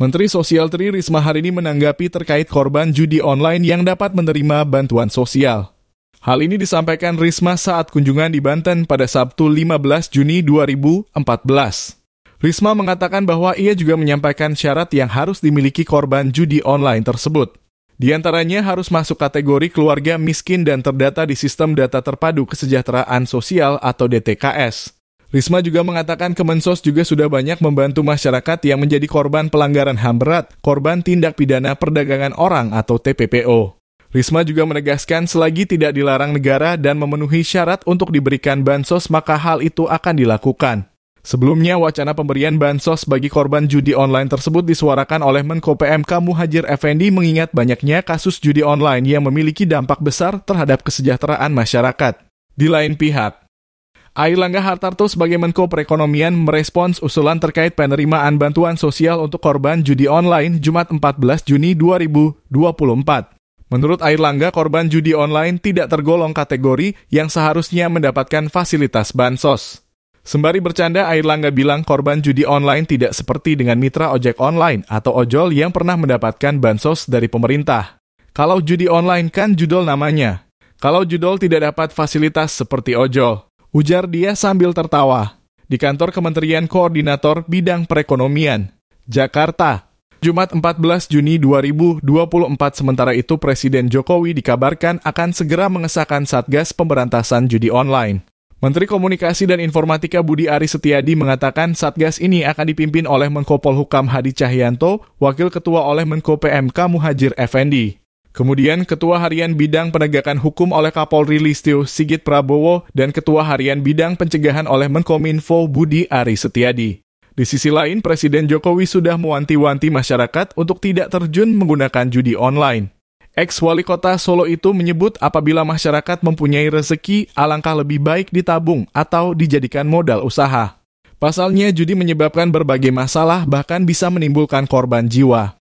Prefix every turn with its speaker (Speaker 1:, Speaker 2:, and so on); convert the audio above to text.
Speaker 1: Menteri Sosial Tri Risma hari ini menanggapi terkait korban judi online yang dapat menerima bantuan sosial. Hal ini disampaikan Risma saat kunjungan di Banten pada Sabtu 15 Juni 2014. Risma mengatakan bahwa ia juga menyampaikan syarat yang harus dimiliki korban judi online tersebut. Di antaranya harus masuk kategori keluarga miskin dan terdata di sistem data terpadu kesejahteraan sosial atau DTKS. Risma juga mengatakan Kemensos juga sudah banyak membantu masyarakat yang menjadi korban pelanggaran HAM berat, korban tindak pidana perdagangan orang atau TPPO. Risma juga menegaskan selagi tidak dilarang negara dan memenuhi syarat untuk diberikan bansos maka hal itu akan dilakukan. Sebelumnya, wacana pemberian bansos bagi korban judi online tersebut disuarakan oleh Menko PMK Muhajir Effendi mengingat banyaknya kasus judi online yang memiliki dampak besar terhadap kesejahteraan masyarakat. Di lain pihak, Air Langga Hartarto sebagai Menko Perekonomian merespons usulan terkait penerimaan bantuan sosial untuk korban judi online Jumat 14 Juni 2024. Menurut Langga, korban judi online tidak tergolong kategori yang seharusnya mendapatkan fasilitas bansos. Sembari bercanda, Air Langga bilang korban judi online tidak seperti dengan mitra ojek online atau ojol yang pernah mendapatkan bansos dari pemerintah. Kalau judi online kan judul namanya. Kalau judul tidak dapat fasilitas seperti ojol. Ujar dia sambil tertawa. Di kantor Kementerian Koordinator Bidang Perekonomian, Jakarta, Jumat 14 Juni 2024 sementara itu Presiden Jokowi dikabarkan akan segera mengesahkan Satgas Pemberantasan Judi Online. Menteri Komunikasi dan Informatika Budi Ari Setiadi mengatakan Satgas ini akan dipimpin oleh Menko Polhukam Hadi Cahyanto, Wakil Ketua oleh Menko PMK Muhajir Effendi. Kemudian Ketua Harian Bidang Penegakan Hukum oleh Kapolri Listio Sigit Prabowo dan Ketua Harian Bidang Pencegahan oleh Menkominfo Budi Ari Setiadi. Di sisi lain, Presiden Jokowi sudah mewanti-wanti masyarakat untuk tidak terjun menggunakan judi online. Ex-wali kota Solo itu menyebut apabila masyarakat mempunyai rezeki, alangkah lebih baik ditabung atau dijadikan modal usaha. Pasalnya, judi menyebabkan berbagai masalah bahkan bisa menimbulkan korban jiwa.